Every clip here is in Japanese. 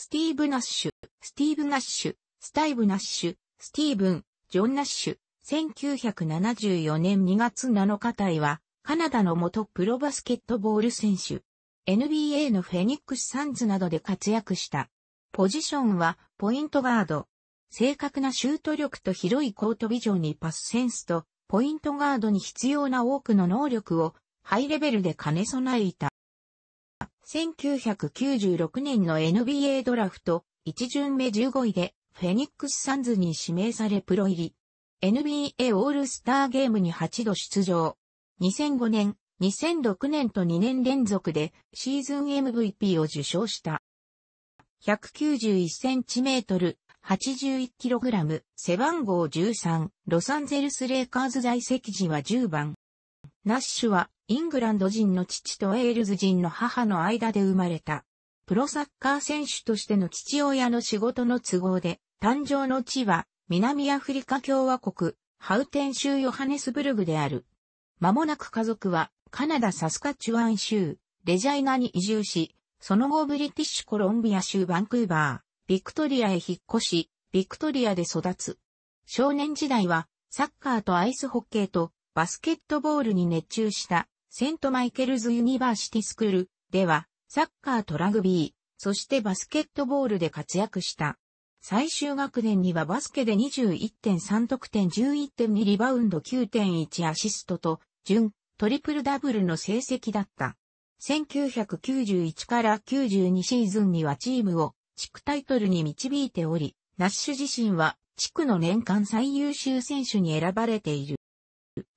スティーブ・ナッシュ、スティーブ・ナッシュ、スタイブ・ナッシュ、スティーブン、ジョン・ナッシュ、1974年2月7日隊は、カナダの元プロバスケットボール選手。NBA のフェニックス・サンズなどで活躍した。ポジションは、ポイントガード。正確なシュート力と広いコートビジョンにパスセンスと、ポイントガードに必要な多くの能力を、ハイレベルで兼ね備えた。1996年の NBA ドラフト、1巡目15位で、フェニックスサンズに指名されプロ入り。NBA オールスターゲームに8度出場。2005年、2006年と2年連続でシーズン MVP を受賞した。191センチメートル、81キログラム、背番号13、ロサンゼルスレイカーズ在籍時は10番。ナッシュはイングランド人の父とエールズ人の母の間で生まれた。プロサッカー選手としての父親の仕事の都合で、誕生の地は南アフリカ共和国、ハウテン州ヨハネスブルグである。間もなく家族はカナダサスカチュワン州、レジャイナに移住し、その後ブリティッシュコロンビア州バンクーバー、ビクトリアへ引っ越し、ビクトリアで育つ。少年時代はサッカーとアイスホッケーとバスケットボールに熱中したセントマイケルズ・ユニバーシティスクールでは、サッカーとラグビー、そしてバスケットボールで活躍した。最終学年にはバスケで21.3得点11.2リバウンド9.1アシストと、準、トリプルダブルの成績だった。1991から92シーズンにはチームを地区タイトルに導いており、ナッシュ自身は地区の年間最優秀選手に選ばれている。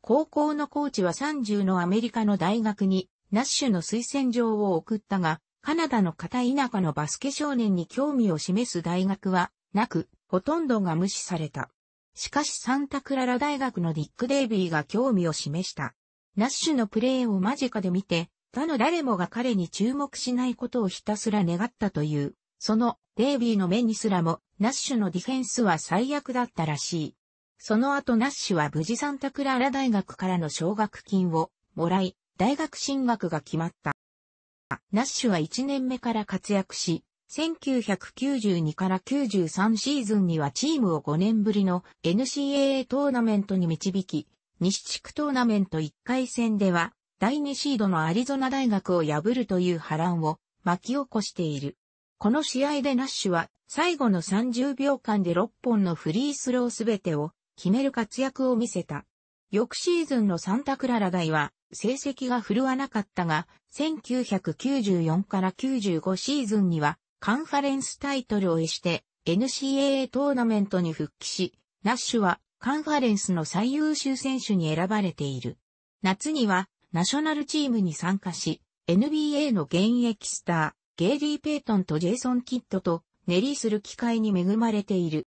高校のコーチは30のアメリカの大学にナッシュの推薦状を送ったが、カナダの片田舎のバスケ少年に興味を示す大学はなく、ほとんどが無視された。しかしサンタクララ大学のディック・デイビーが興味を示した。ナッシュのプレーを間近で見て、他の誰もが彼に注目しないことをひたすら願ったという、そのデイビーの目にすらも、ナッシュのディフェンスは最悪だったらしい。その後ナッシュは無事サンタクララ大学からの奨学金をもらい、大学進学が決まった。ナッシュは1年目から活躍し、1992から93シーズンにはチームを5年ぶりの NCAA トーナメントに導き、西地区トーナメント1回戦では、第2シードのアリゾナ大学を破るという波乱を巻き起こしている。この試合でナッシュは最後の30秒間で6本のフリースローすべてを決める活躍を見せた。翌シーズンのサンタクララ大は、成績が振るわなかったが、1994から95シーズンには、カンファレンスタイトルを得して、NCAA トーナメントに復帰し、ナッシュはカンファレンスの最優秀選手に選ばれている。夏にはナショナルチームに参加し、NBA の現役スター、ゲイリー・ペイトンとジェイソン・キッドと練りする機会に恵まれている。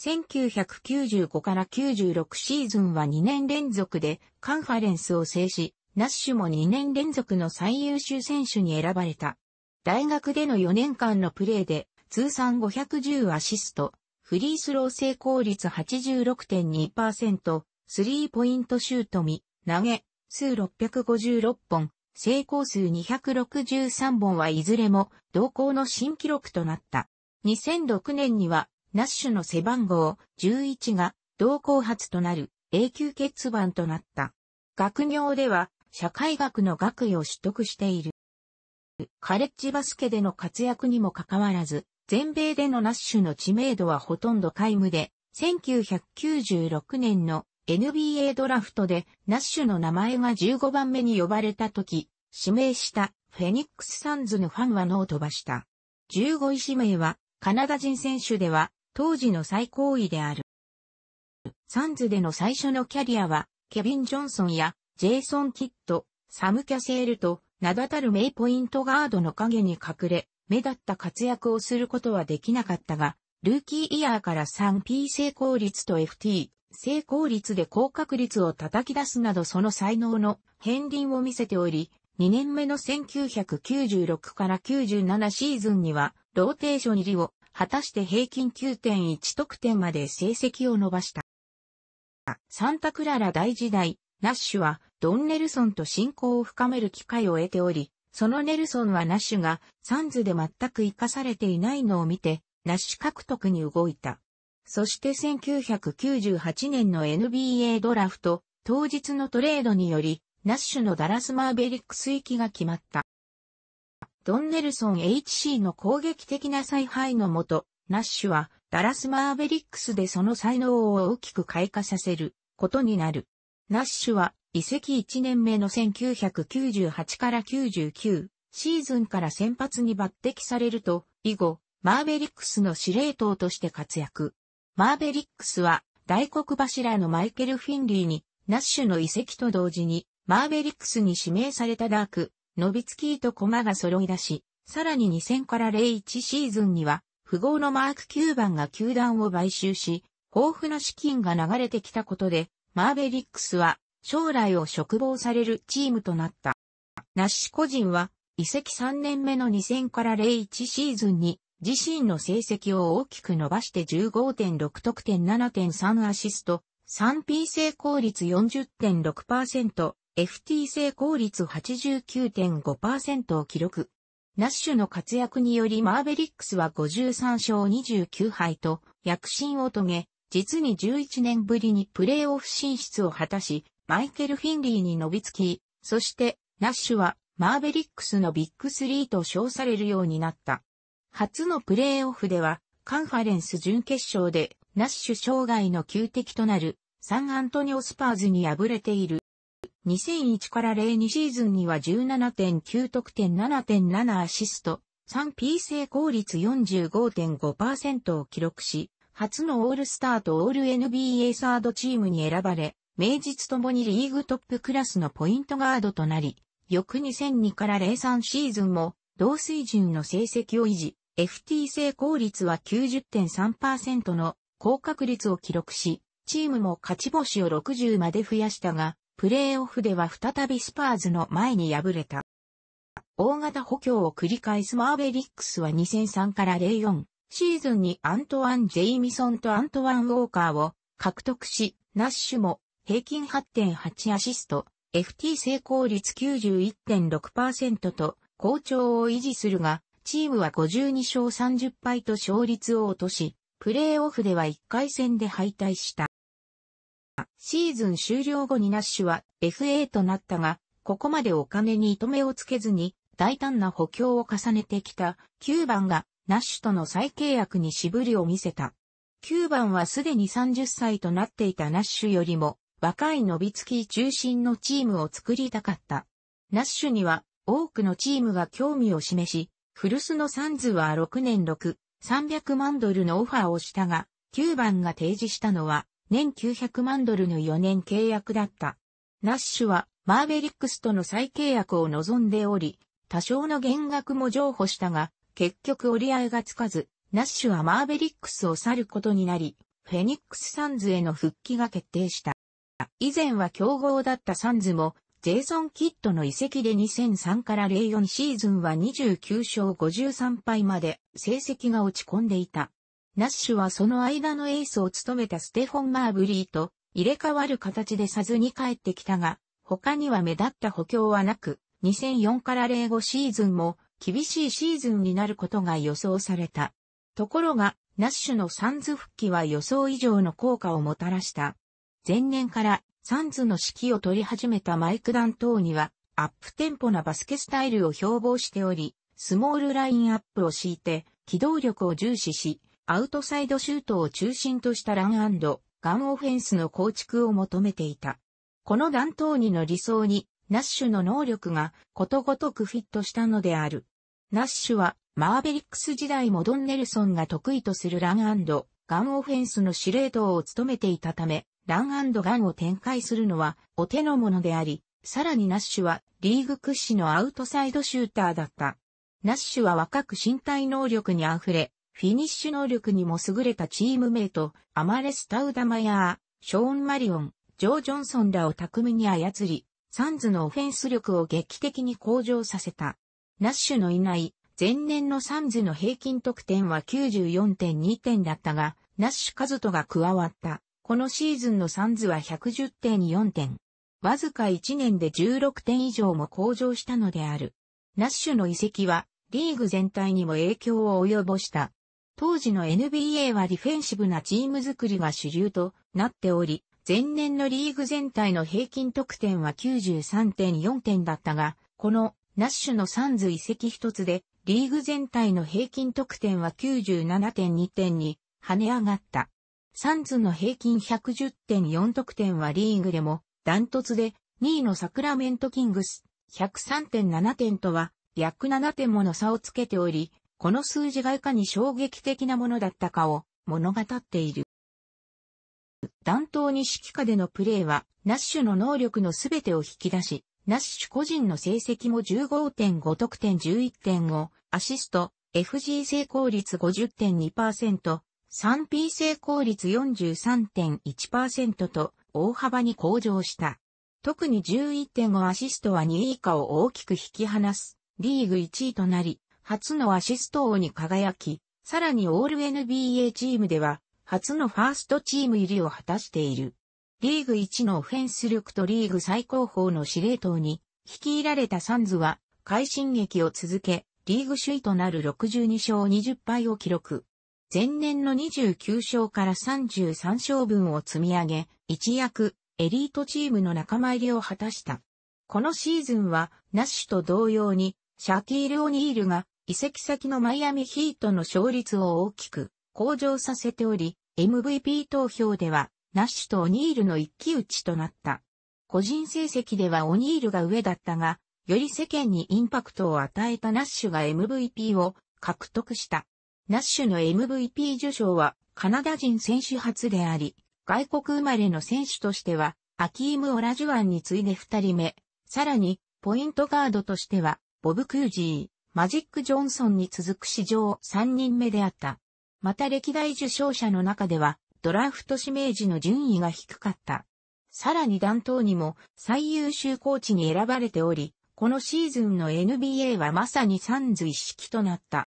1995から96シーズンは2年連続でカンファレンスを制し、ナッシュも2年連続の最優秀選手に選ばれた。大学での4年間のプレーで通算510アシスト、フリースロー成功率86.2%、スリーポイントシュート未投げ、数656本、成功数263本はいずれも同行の新記録となった。2006年にはナッシュの背番号11が同行発となる永久欠番となった。学業では社会学の学位を取得している。カレッジバスケでの活躍にもかかわらず、全米でのナッシュの知名度はほとんど皆無で、1996年の NBA ドラフトでナッシュの名前が15番目に呼ばれた時、指名したフェニックスサンズのファンはノー飛ばした。15位指名はカナダ人選手では当時の最高位である。サンズでの最初のキャリアは、ケビン・ジョンソンやジェイソン・キッド、サム・キャセールと名だたる名ポイントガードの影に隠れ、目立った活躍をすることはできなかったが、ルーキーイヤーから 3P 成功率と FT 成功率で高確率を叩き出すなどその才能の片鱗を見せており、2年目の1996から97シーズンにはローテーション入りを果たして平均9.1得点まで成績を伸ばした。サンタクララ大時代、ナッシュはドン・ネルソンと親交を深める機会を得ており、そのネルソンはナッシュがサンズで全く活かされていないのを見て、ナッシュ獲得に動いた。そして1998年の NBA ドラフト、当日のトレードにより、ナッシュのダラスマーベリックス行きが決まった。ドンネルソン HC の攻撃的な采配のもと、ナッシュはダラスマーベリックスでその才能を大きく開花させることになる。ナッシュは移籍1年目の1998から99シーズンから先発に抜擢されると、以後、マーベリックスの司令塔として活躍。マーベリックスは大黒柱のマイケル・フィンリーに、ナッシュの移籍と同時に、マーベリックスに指名されたダーク、ノビツキーと駒が揃い出し、さらに2000から01シーズンには、富豪のマーク・9番が球団を買収し、豊富な資金が流れてきたことで、マーベリックスは将来を嘱望されるチームとなった。ナッシ個人は、移籍3年目の2000から01シーズンに、自身の成績を大きく伸ばして15.6得点7.3アシスト、3P 成功率40.6%、FT 成功率89.5%を記録。ナッシュの活躍によりマーベリックスは53勝29敗と躍進を遂げ、実に11年ぶりにプレーオフ進出を果たし、マイケル・フィンリーに伸びつき、そしてナッシュはマーベリックスのビッグ3と称されるようになった。初のプレーオフでは、カンファレンス準決勝でナッシュ生涯の旧敵となるサンアントニオスパーズに敗れている。2001から02シーズンには17.9得点7.7アシスト、3P 成功率45.5%を記録し、初のオールスターとオール NBA サードチームに選ばれ、名実ともにリーグトップクラスのポイントガードとなり、翌2002から03シーズンも同水準の成績を維持、FT 成功率は90.3%の高確率を記録し、チームも勝ち星を60まで増やしたが、プレーオフでは再びスパーズの前に敗れた。大型補強を繰り返すマーベリックスは2003から04シーズンにアントワン・ジェイミソンとアントワン・ウォーカーを獲得し、ナッシュも平均8.8アシスト、FT 成功率91.6%と好調を維持するが、チームは52勝30敗と勝率を落とし、プレーオフでは1回戦で敗退した。シーズン終了後にナッシュは FA となったが、ここまでお金に糸目をつけずに大胆な補強を重ねてきた9番がナッシュとの再契約に渋りを見せた。9番はすでに30歳となっていたナッシュよりも若い伸びつき中心のチームを作りたかった。ナッシュには多くのチームが興味を示し、古巣のサンズは6年6、300万ドルのオファーをしたが、9番が提示したのは年900万ドルの4年契約だった。ナッシュはマーベリックスとの再契約を望んでおり、多少の減額も譲歩したが、結局折り合いがつかず、ナッシュはマーベリックスを去ることになり、フェニックスサンズへの復帰が決定した。以前は競合だったサンズも、ジェイソン・キッドの移籍で2003から04シーズンは29勝53敗まで成績が落ち込んでいた。ナッシュはその間のエースを務めたステフォン・マーブリーと入れ替わる形でサズに帰ってきたが、他には目立った補強はなく、2004から05シーズンも厳しいシーズンになることが予想された。ところが、ナッシュのサンズ復帰は予想以上の効果をもたらした。前年からサンズの指揮を取り始めたマイク・ダントーは、アップテンポなバスケスタイルを標榜しており、スモールラインアップを敷いて、機動力を重視し、アウトサイドシュートを中心としたランガンオフェンスの構築を求めていた。この弾頭にの理想に、ナッシュの能力がことごとくフィットしたのである。ナッシュは、マーベリックス時代もドン・ネルソンが得意とするランガンオフェンスの司令塔を務めていたため、ランガンを展開するのはお手の物であり、さらにナッシュはリーグ屈指のアウトサイドシューターだった。ナッシュは若く身体能力に溢れ、フィニッシュ能力にも優れたチームメイト、アマレス・タウダマヤー、ショーン・マリオン、ジョー・ジョンソンらを巧みに操り、サンズのオフェンス力を劇的に向上させた。ナッシュのいない前年のサンズの平均得点は94.2点だったが、ナッシュカズトが加わった。このシーズンのサンズは110.4点。わずか1年で16点以上も向上したのである。ナッシュの遺跡は、リーグ全体にも影響を及ぼした。当時の NBA はディフェンシブなチーム作りが主流となっており、前年のリーグ全体の平均得点は93.4点だったが、このナッシュのサンズ移籍一つで、リーグ全体の平均得点は97.2点に跳ね上がった。サンズの平均110.4得点はリーグでもダントツで2位のサクラメントキングス103.7点とは約7点もの差をつけており、この数字がいかに衝撃的なものだったかを物語っている。弾頭に指揮下でのプレーは、ナッシュの能力のすべてを引き出し、ナッシュ個人の成績も15.5得点11.5、アシスト、FG 成功率50.2%、3P 成功率43.1%と大幅に向上した。特に11.5アシストは2位以下を大きく引き離す、リーグ1位となり、初のアシスト王に輝き、さらにオール NBA チームでは、初のファーストチーム入りを果たしている。リーグ1のオフェンス力とリーグ最高峰の司令塔に、率いられたサンズは、快進撃を続け、リーグ首位となる62勝20敗を記録。前年の29勝から33勝分を積み上げ、一躍、エリートチームの仲間入りを果たした。このシーズンは、ナッシュと同様に、シャキール・オニールが移籍先のマイアミヒートの勝率を大きく向上させており、MVP 投票では、ナッシュとオニールの一騎打ちとなった。個人成績ではオニールが上だったが、より世間にインパクトを与えたナッシュが MVP を獲得した。ナッシュの MVP 受賞はカナダ人選手初であり、外国生まれの選手としては、アキーム・オラジュアンに次いで2人目、さらに、ポイントガードとしては、ボブ・クージー、マジック・ジョンソンに続く史上3人目であった。また歴代受賞者の中では、ドラフト指名時の順位が低かった。さらに弾頭にも最優秀コーチに選ばれており、このシーズンの NBA はまさにサンズ一式となった。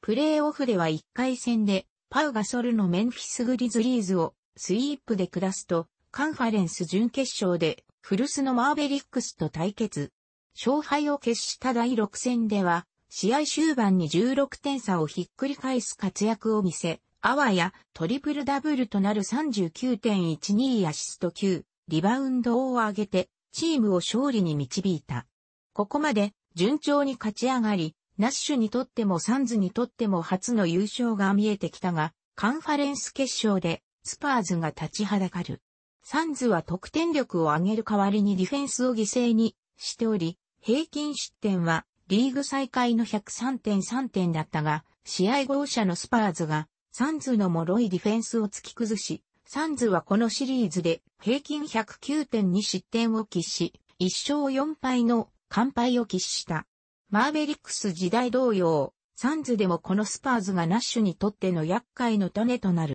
プレーオフでは1回戦で、パウガソルのメンフィスグリズリーズをスイープで下すと、カンファレンス準決勝でフルスのマーベリックスと対決。勝敗を決した第6戦では、試合終盤に16点差をひっくり返す活躍を見せ、あわやトリプルダブルとなる39.12アシスト9、リバウンドを上げて、チームを勝利に導いた。ここまで順調に勝ち上がり、ナッシュにとってもサンズにとっても初の優勝が見えてきたが、カンファレンス決勝でスパーズが立ちはだかる。サンズは得点力を上げる代わりにディフェンスを犠牲にしており、平均失点はリーグ再開の103.3点だったが、試合後者のスパーズがサンズの脆いディフェンスを突き崩し、サンズはこのシリーズで平均109.2失点を喫し、1勝4敗の完敗を喫した。マーベリックス時代同様、サンズでもこのスパーズがナッシュにとっての厄介の種となる。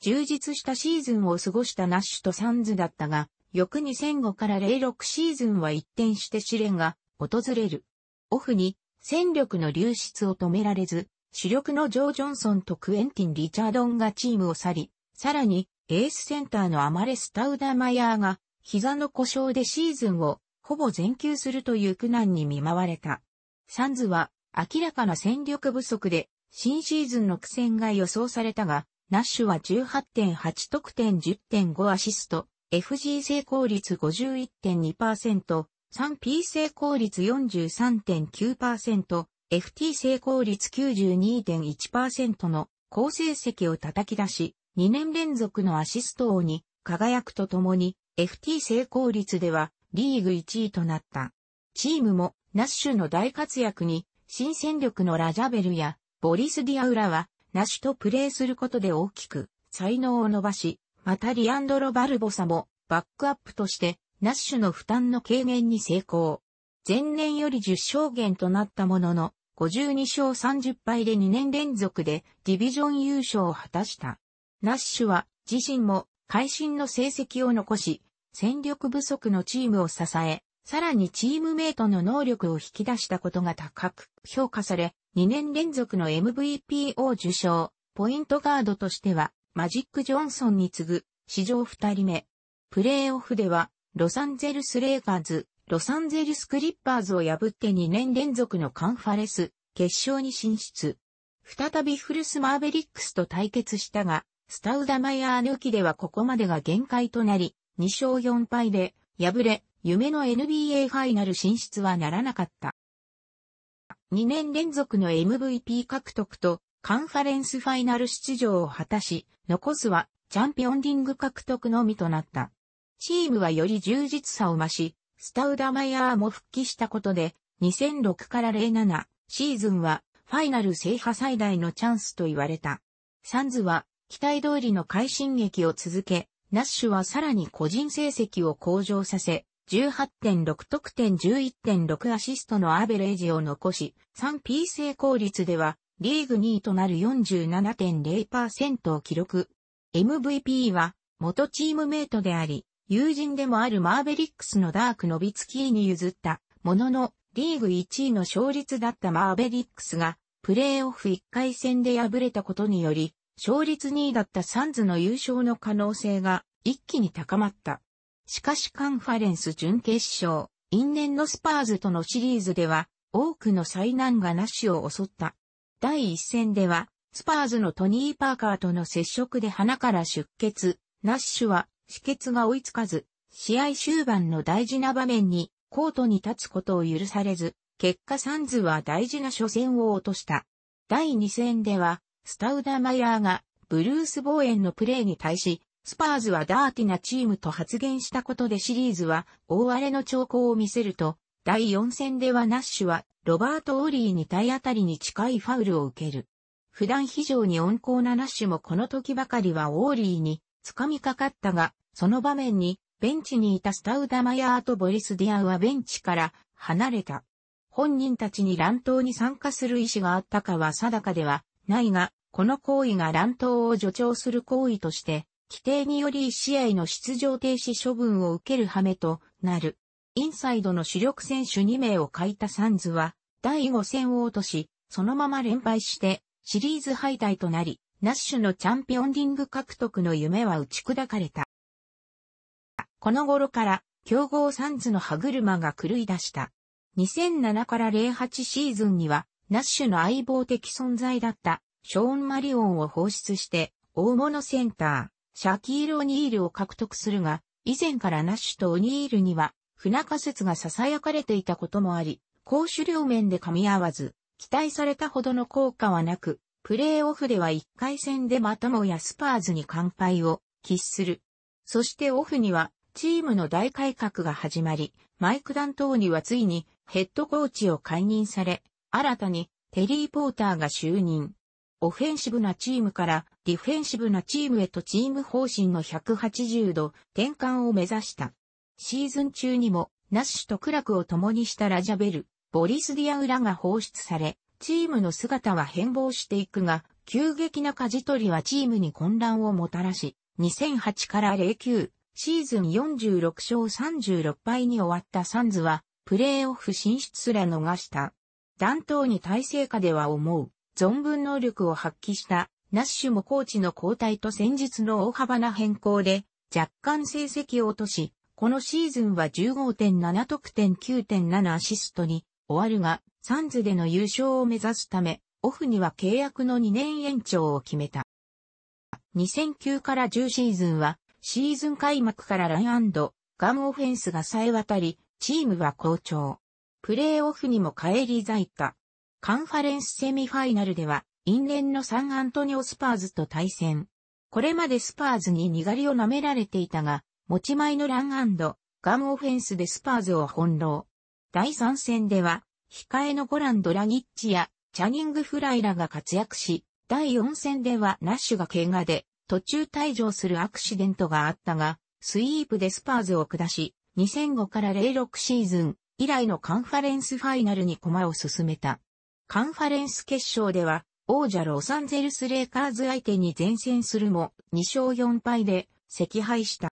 充実したシーズンを過ごしたナッシュとサンズだったが、翌2005から06シーズンは一転して試練が訪れる。オフに戦力の流出を止められず、主力のジョー・ジョンソンとクエンティン・リチャードンがチームを去り、さらにエースセンターのアマレス・タウダマヤーが膝の故障でシーズンをほぼ全休するという苦難に見舞われた。サンズは明らかな戦力不足で新シーズンの苦戦が予想されたが、ナッシュは18.8得点10.5アシスト、FG 成功率51.2%、3P 成功率43.9%、FT 成功率92.1%の好成績を叩き出し、2年連続のアシスト王に輝くとともに、FT 成功率ではリーグ1位となった。チームもナッシュの大活躍に、新戦力のラジャベルやボリス・ディアウラはナシとプレーすることで大きく才能を伸ばし、またリアンドロ・バルボサもバックアップとしてナッシュの負担の軽減に成功。前年より10勝減となったものの、52勝30敗で2年連続でディビジョン優勝を果たした。ナッシュは自身も会心の成績を残し、戦力不足のチームを支え、さらにチームメイトの能力を引き出したことが高く評価され、2年連続の MVP を受賞、ポイントガードとしては、マジック・ジョンソンに次ぐ、史上2人目。プレーオフでは、ロサンゼルス・レイカーズ、ロサンゼルス・クリッパーズを破って2年連続のカンファレス、決勝に進出。再びフルス・マーベリックスと対決したが、スタウダマイヤー抜きではここまでが限界となり、2勝4敗で、敗れ、夢の NBA ファイナル進出はならなかった。2年連続の MVP 獲得とカンファレンスファイナル出場を果たし、残すはチャンピオンリング獲得のみとなった。チームはより充実さを増し、スタウダマイヤーも復帰したことで、2006から07シーズンはファイナル制覇最大のチャンスと言われた。サンズは期待通りの快進撃を続け、ナッシュはさらに個人成績を向上させ、18.6得点11.6アシストのアベレージを残し、3P 成功率ではリーグ2位となる47.0%を記録。MVP は元チームメイトであり、友人でもあるマーベリックスのダーク・ノビツキーに譲った、ものの、リーグ1位の勝率だったマーベリックスが、プレーオフ1回戦で敗れたことにより、勝率2位だったサンズの優勝の可能性が一気に高まった。しかしカンファレンス準決勝、因縁のスパーズとのシリーズでは、多くの災難がナッシュを襲った。第一戦では、スパーズのトニー・パーカーとの接触で鼻から出血、ナッシュは止血が追いつかず、試合終盤の大事な場面にコートに立つことを許されず、結果サンズは大事な初戦を落とした。第2戦では、スタウダマヤーがブルース・ボーエンのプレーに対し、スパーズはダーティなチームと発言したことでシリーズは大荒れの兆候を見せると、第4戦ではナッシュはロバート・オリーに体当たりに近いファウルを受ける。普段非常に温厚なナッシュもこの時ばかりはオーリーに掴みかかったが、その場面にベンチにいたスタウダマヤーとボリス・ディアンはベンチから離れた。本人たちに乱闘に参加する意思があったかは定かではないが、この行為が乱闘を助長する行為として規定により1試合の出場停止処分を受ける羽目となる。インサイドの主力選手2名を欠いたサンズは、第5戦を落とし、そのまま連敗して、シリーズ敗退となり、ナッシュのチャンピオンリング獲得の夢は打ち砕かれた。この頃から、強豪サンズの歯車が狂い出した。2007から08シーズンには、ナッシュの相棒的存在だった、ショーン・マリオンを放出して、大物センター、シャキール・オニールを獲得するが、以前からナッシュとオニールには、不仲説が囁かれていたこともあり、攻守両面で噛み合わず、期待されたほどの効果はなく、プレーオフでは1回戦でまたもやスパーズに完敗を喫する。そしてオフには、チームの大改革が始まり、マイク・ダントーニはついにヘッドコーチを解任され、新たにテリー・ポーターが就任。オフェンシブなチームからディフェンシブなチームへとチーム方針の180度転換を目指した。シーズン中にもナッシュとクラクを共にしたラジャベル、ボリス・ディアウラが放出され、チームの姿は変貌していくが、急激な舵取りはチームに混乱をもたらし、2008から09、シーズン46勝36敗に終わったサンズは、プレーオフ進出すら逃した。暖冬に体制下では思う。存分能力を発揮したナッシュもコーチの交代と戦術の大幅な変更で若干成績を落とし、このシーズンは15.7得点9.7アシストに終わるが、サンズでの優勝を目指すため、オフには契約の2年延長を決めた。2009から10シーズンは、シーズン開幕からランガンオフェンスが冴え渡り、チームは好調。プレーオフにも返り咲いた。カンファレンスセミファイナルでは、因縁のサンアントニオスパーズと対戦。これまでスパーズに苦りを舐められていたが、持ち前のランガンオフェンスでスパーズを翻弄。第3戦では、控えのゴランド・ラギッチやチャニング・フライらが活躍し、第4戦ではナッシュが怪我で途中退場するアクシデントがあったが、スイープでスパーズを下し、2005から06シーズン以来のカンファレンスファイナルに駒を進めた。カンファレンス決勝では、王者ロサンゼルスレイカーズ相手に前線するも、2勝4敗で、惜敗した。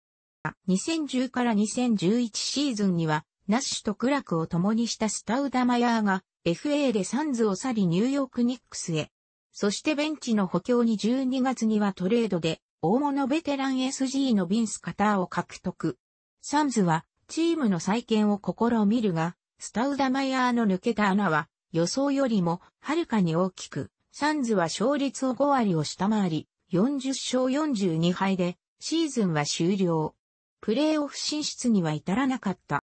2010から2011シーズンには、ナッシュとクラクを共にしたスタウダマヤーが、FA でサンズを去りニューヨークニックスへ。そしてベンチの補強に12月にはトレードで、大物ベテラン SG のビンス・カターを獲得。サンズは、チームの再建を試みるが、スタウダマヤーの抜けた穴は、予想よりもはるかに大きく、サンズは勝率を5割を下回り、40勝42敗で、シーズンは終了。プレーオフ進出には至らなかった。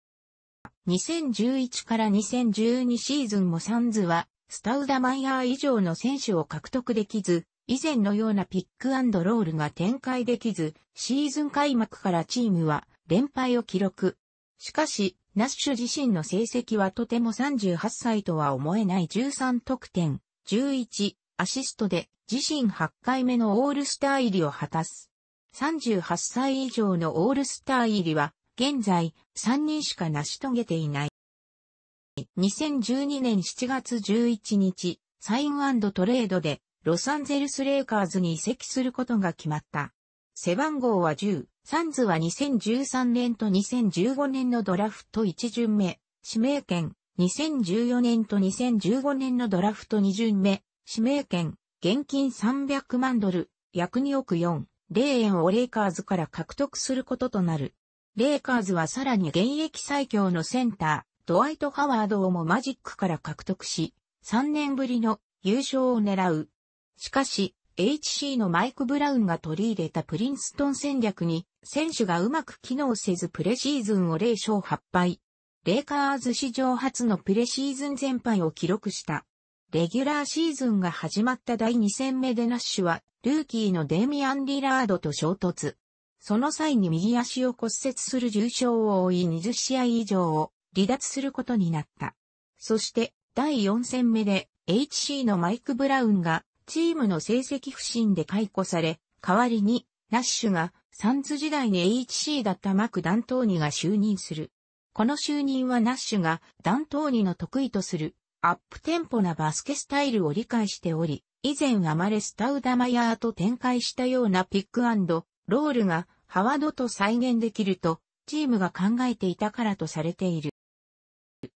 2011から2012シーズンもサンズは、スタウダマイヤー以上の選手を獲得できず、以前のようなピックロールが展開できず、シーズン開幕からチームは連敗を記録。しかし、ナッシュ自身の成績はとても38歳とは思えない13得点、11アシストで自身8回目のオールスター入りを果たす。38歳以上のオールスター入りは現在3人しか成し遂げていない。2012年7月11日、サイントレードでロサンゼルスレイカーズに移籍することが決まった。背番号は10、サンズは2013年と2015年のドラフト1巡目、指名権、2014年と2015年のドラフト2巡目、指名権、現金300万ドル、約2億4、0円をレイカーズから獲得することとなる。レイカーズはさらに現役最強のセンター、ドワイト・ハワードをもマジックから獲得し、3年ぶりの優勝を狙う。しかし、HC のマイク・ブラウンが取り入れたプリンストン戦略に選手がうまく機能せずプレシーズンを0勝8敗。レイカーズ史上初のプレシーズン全敗を記録した。レギュラーシーズンが始まった第2戦目でナッシュは、ルーキーのデイミアン・リラードと衝突。その際に右足を骨折する重傷を負い20試合以上を離脱することになった。そして、第4戦目で HC のマイク・ブラウンがチームの成績不振で解雇され、代わりにナッシュがサンズ時代に HC だったマク・ダントーニが就任する。この就任はナッシュがダントーニの得意とするアップテンポなバスケスタイルを理解しており、以前アマレスタウダマヤーと展開したようなピックロールがハワードと再現できるとチームが考えていたからとされている。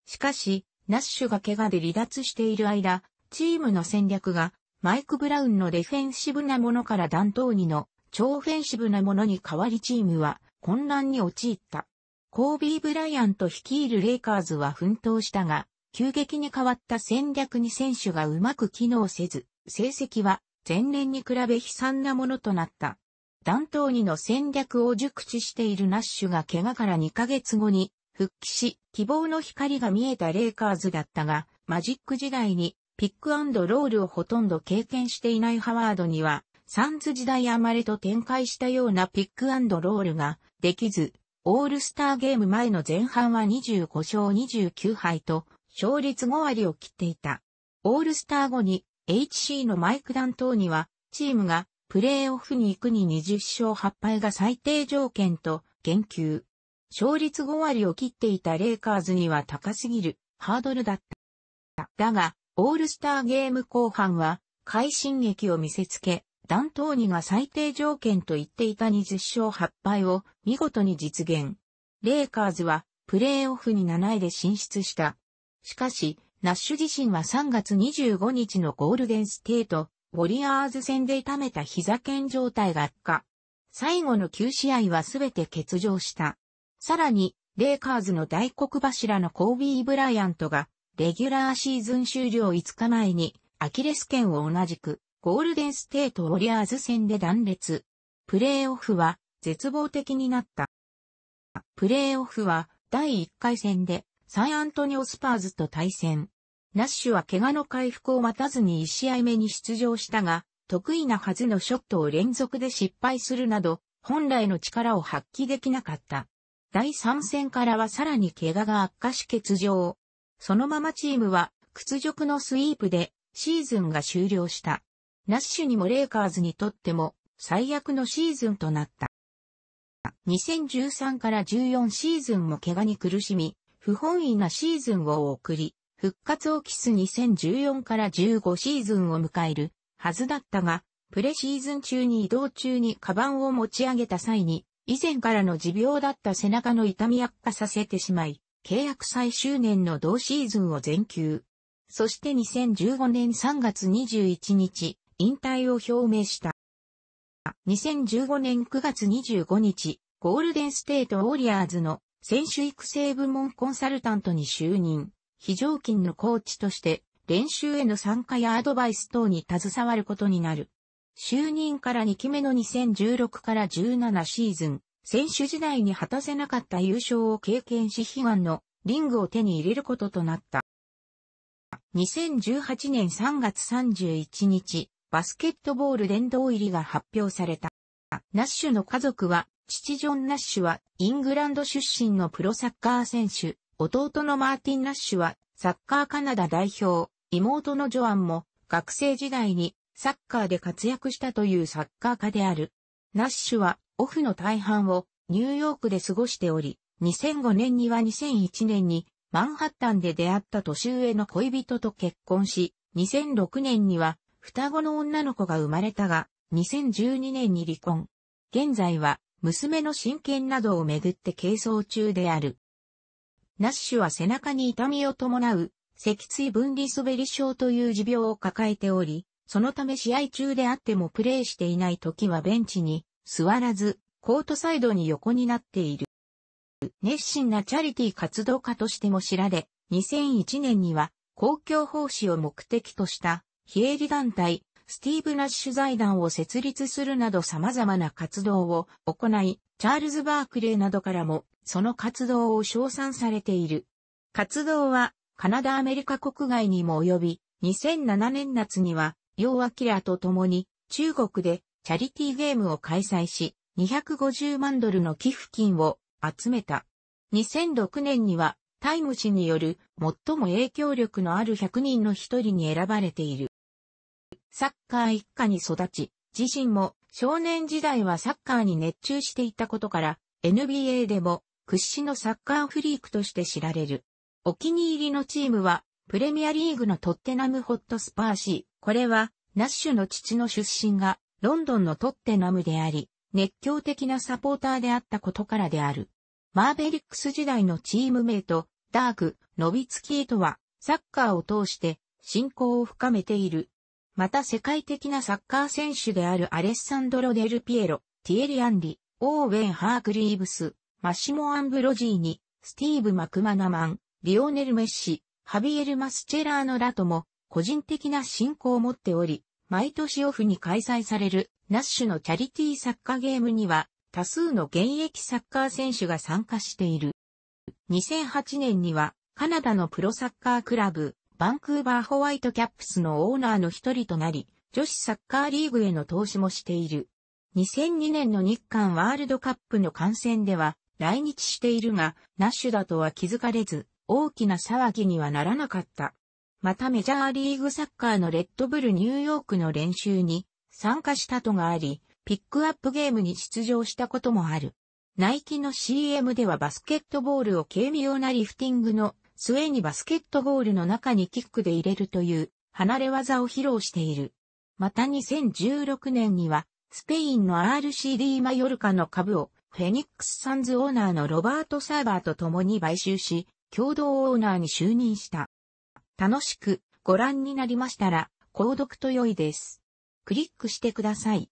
しかし、ナッシュが怪我で離脱している間、チームの戦略がマイク・ブラウンのディフェンシブなものからダントーニの超オフェンシブなものに変わりチームは混乱に陥った。コービー・ブライアント率いるレイカーズは奮闘したが、急激に変わった戦略に選手がうまく機能せず、成績は前年に比べ悲惨なものとなった。断頭にの戦略を熟知しているナッシュが怪我から2ヶ月後に復帰し、希望の光が見えたレイカーズだったが、マジック時代にピックロールをほとんど経験していないハワードにはサンズ時代あまりと展開したようなピックロールができず、オールスターゲーム前の前半は25勝29敗と、勝率5割を切っていた。オールスター後に HC のマイク・ダンには、チームがプレーオフに行くに20勝8敗が最低条件と言及。勝率5割を切っていたレイカーズには高すぎるハードルだった。だが、オールスターゲーム後半は快進撃を見せつけ、ダントーニが最低条件と言っていた20勝8敗を見事に実現。レイカーズはプレーオフに7位で進出した。しかし、ナッシュ自身は3月25日のゴールデンステート、ウォリアーズ戦で痛めた膝剣状態が悪化。最後の9試合はすべて欠場した。さらに、レイカーズの大黒柱のコービー・ブライアントが、レギュラーシーズン終了5日前に、アキレス腱を同じく、ゴールデンステートウォリアーズ戦で断裂。プレーオフは絶望的になった。プレーオフは第1回戦でサンアントニオスパーズと対戦。ナッシュは怪我の回復を待たずに1試合目に出場したが、得意なはずのショットを連続で失敗するなど、本来の力を発揮できなかった。第3戦からはさらに怪我が悪化し欠場。そのままチームは屈辱のスイープでシーズンが終了した。ナッシュにもレイカーズにとっても最悪のシーズンとなった。2013から14シーズンも怪我に苦しみ、不本意なシーズンを送り、復活を期す2014から15シーズンを迎えるはずだったが、プレシーズン中に移動中にカバンを持ち上げた際に、以前からの持病だった背中の痛み悪化させてしまい、契約最終年の同シーズンを全休。そして2015年3月21日、引退を表明した。2015年9月25日、ゴールデンステートウォリアーズの選手育成部門コンサルタントに就任、非常勤のコーチとして練習への参加やアドバイス等に携わることになる。就任から2期目の2016から17シーズン、選手時代に果たせなかった優勝を経験し悲願のリングを手に入れることとなった。2018年3月31日、バスケットボール殿堂入りが発表された。ナッシュの家族は、父ジョン・ナッシュはイングランド出身のプロサッカー選手、弟のマーティン・ナッシュはサッカーカナダ代表、妹のジョアンも学生時代にサッカーで活躍したというサッカー家である。ナッシュはオフの大半をニューヨークで過ごしており、2005年には2001年にマンハッタンで出会った年上の恋人と結婚し、2006年には双子の女の子が生まれたが、2012年に離婚。現在は、娘の親権などをめぐって係争中である。ナッシュは背中に痛みを伴う、脊椎分離滑り症という持病を抱えており、そのため試合中であってもプレーしていない時はベンチに座らず、コートサイドに横になっている。熱心なチャリティー活動家としても知られ、2001年には公共奉仕を目的とした非営利団体、スティーブ・ナッシュ財団を設立するなど様々な活動を行い、チャールズ・バークレーなどからもその活動を称賛されている。活動はカナダ・アメリカ国外にも及び、2007年夏には、ヨー・アキラと共に中国でチャリティーゲームを開催し、250万ドルの寄付金を集めた。2006年にはタイム誌による最も影響力のある100人の一人に選ばれている。サッカー一家に育ち、自身も少年時代はサッカーに熱中していたことから、NBA でも屈指のサッカーフリークとして知られる。お気に入りのチームは、プレミアリーグのトッテナムホットスパーシー。これは、ナッシュの父の出身が、ロンドンのトッテナムであり、熱狂的なサポーターであったことからである。マーベリックス時代のチームメイト、ダーク、ノビツキーとは、サッカーを通して、信仰を深めている。また世界的なサッカー選手であるアレッサンドロ・デル・ピエロ、ティエリ・アンリ、オーウェン・ハーグリーブス、マシモ・アンブロジーニ、スティーブ・マクマナマン、リオネル・メッシ、ハビエル・マスチェラーノらとも、個人的な信仰を持っており、毎年オフに開催されるナッシュのチャリティーサッカーゲームには、多数の現役サッカー選手が参加している。2008年には、カナダのプロサッカークラブ、バンクーバーホワイトキャップスのオーナーの一人となり、女子サッカーリーグへの投資もしている。2002年の日韓ワールドカップの観戦では来日しているが、ナッシュだとは気づかれず、大きな騒ぎにはならなかった。またメジャーリーグサッカーのレッドブルニューヨークの練習に参加したとがあり、ピックアップゲームに出場したこともある。ナイキの CM ではバスケットボールを軽妙なリフティングの末にバスケットゴールの中にキックで入れるという離れ技を披露している。また2016年には、スペインの RCD マヨルカの株をフェニックスサンズオーナーのロバート・サーバーと共に買収し、共同オーナーに就任した。楽しくご覧になりましたら、購読と良いです。クリックしてください。